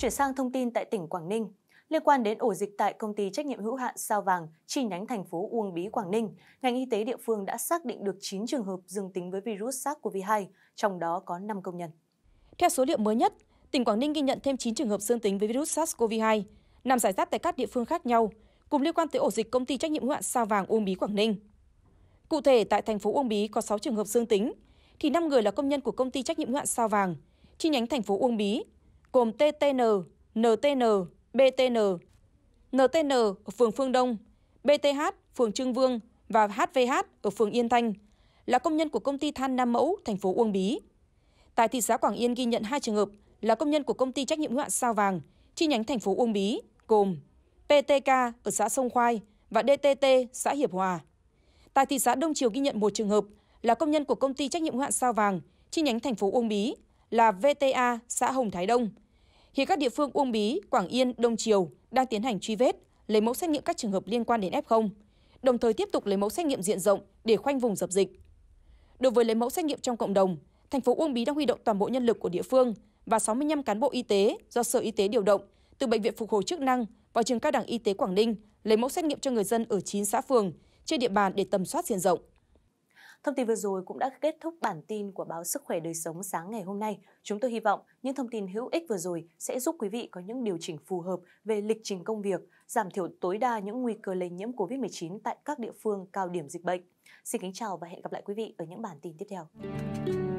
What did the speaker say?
Chuyển sang thông tin tại tỉnh Quảng Ninh. Liên quan đến ổ dịch tại công ty trách nhiệm hữu hạn Sao Vàng, chi nhánh thành phố Uông Bí, Quảng Ninh, ngành y tế địa phương đã xác định được 9 trường hợp dương tính với virus SARS-CoV-2, trong đó có 5 công nhân. Theo số liệu mới nhất, tỉnh Quảng Ninh ghi nhận thêm 9 trường hợp dương tính với virus SARS-CoV-2, nằm giải rác tại các địa phương khác nhau, cùng liên quan tới ổ dịch công ty trách nhiệm hữu hạn Sao Vàng Uông Bí, Quảng Ninh. Cụ thể, tại thành phố Uông Bí có 6 trường hợp dương tính, thì 5 người là công nhân của công ty trách nhiệm hữu hạn Sao Vàng, chi nhánh thành phố Uông Bí gồm TTN, NTN, BTN, NTN ở phường Phương Đông, BTH, phường Trương Vương và HVH ở phường Yên Thanh là công nhân của công ty than Nam Mẫu, thành phố Uông Bí. Tại thị xã Quảng Yên ghi nhận hai trường hợp là công nhân của công ty trách nhiệm hữu hạn Sao Vàng, chi nhánh thành phố Uông Bí, gồm PTK ở xã Sông Khoai và DTT xã Hiệp Hòa. Tại thị xã Đông Triều ghi nhận một trường hợp là công nhân của công ty trách nhiệm hữu hạn Sao Vàng, chi nhánh thành phố Uông Bí, là vta xã hồng thái đông hiện các địa phương uông bí quảng yên đông triều đang tiến hành truy vết lấy mẫu xét nghiệm các trường hợp liên quan đến f 0 đồng thời tiếp tục lấy mẫu xét nghiệm diện rộng để khoanh vùng dập dịch đối với lấy mẫu xét nghiệm trong cộng đồng thành phố uông bí đang huy động toàn bộ nhân lực của địa phương và 65 cán bộ y tế do sở y tế điều động từ bệnh viện phục hồi chức năng và trường cao đẳng y tế quảng ninh lấy mẫu xét nghiệm cho người dân ở 9 xã phường trên địa bàn để tầm soát diện rộng Thông tin vừa rồi cũng đã kết thúc bản tin của báo Sức khỏe đời sống sáng ngày hôm nay. Chúng tôi hy vọng những thông tin hữu ích vừa rồi sẽ giúp quý vị có những điều chỉnh phù hợp về lịch trình công việc, giảm thiểu tối đa những nguy cơ lây nhiễm COVID-19 tại các địa phương cao điểm dịch bệnh. Xin kính chào và hẹn gặp lại quý vị ở những bản tin tiếp theo.